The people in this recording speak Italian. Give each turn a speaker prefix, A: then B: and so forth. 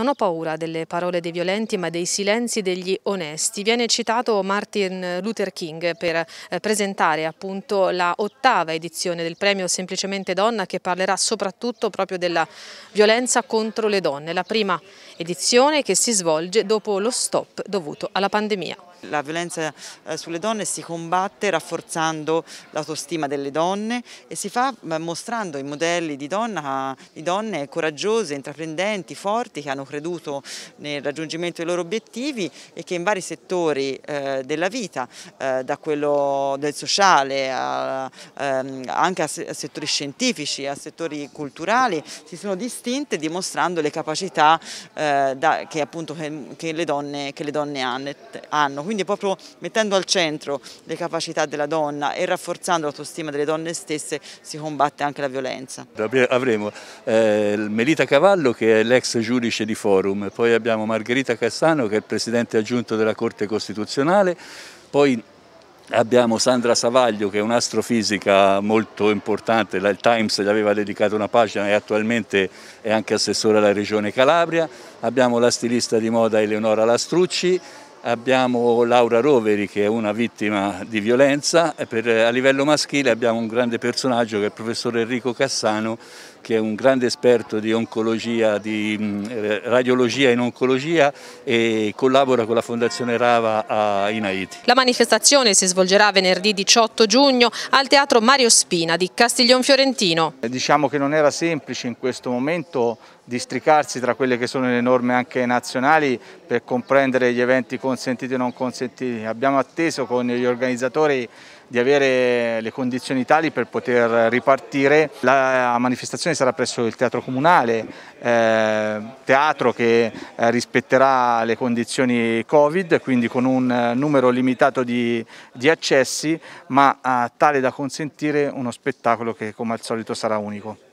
A: Non ho paura delle parole dei violenti ma dei silenzi degli onesti. Viene citato Martin Luther King per eh, presentare appunto la ottava edizione del premio Semplicemente Donna che parlerà soprattutto proprio della violenza contro le donne, la prima edizione che si svolge dopo lo stop dovuto alla pandemia. La violenza
B: eh, sulle donne si combatte rafforzando l'autostima delle donne e si fa eh, mostrando i modelli di, donna, di donne coraggiose, intraprendenti, forti, che hanno creduto nel raggiungimento dei loro obiettivi e che in vari settori eh, della vita, da quello del sociale ehm, anche a, settori scientifici, a settori culturali, si sono distinte dimostrando le capacità che, appunto, che, le donne, che le donne hanno quindi proprio mettendo al centro le capacità della donna e rafforzando l'autostima delle donne stesse si combatte anche la violenza.
C: Avremo eh, Melita Cavallo che è l'ex giudice di forum, poi abbiamo Margherita Cassano che è il presidente aggiunto della Corte Costituzionale, poi Abbiamo Sandra Savaglio che è un'astrofisica molto importante, il Times gli aveva dedicato una pagina e attualmente è anche assessore alla regione Calabria. Abbiamo la stilista di moda Eleonora Lastrucci abbiamo Laura Roveri che è una vittima di violenza e per, eh, a livello maschile abbiamo un grande personaggio che è il professor Enrico Cassano che è un grande esperto di oncologia, di mm, eh, radiologia in oncologia e collabora con la Fondazione Rava in Haiti.
A: La manifestazione si svolgerà venerdì 18 giugno al Teatro Mario Spina di Castiglion Fiorentino.
D: Eh, diciamo che non era semplice in questo momento districarsi tra quelle che sono le norme anche nazionali per comprendere gli eventi con consentiti o non consentiti. Abbiamo atteso con gli organizzatori di avere le condizioni tali per poter ripartire. La manifestazione sarà presso il Teatro Comunale, eh, teatro che eh, rispetterà le condizioni Covid, quindi con un eh, numero limitato di, di accessi, ma eh, tale da consentire uno spettacolo che come al solito sarà unico.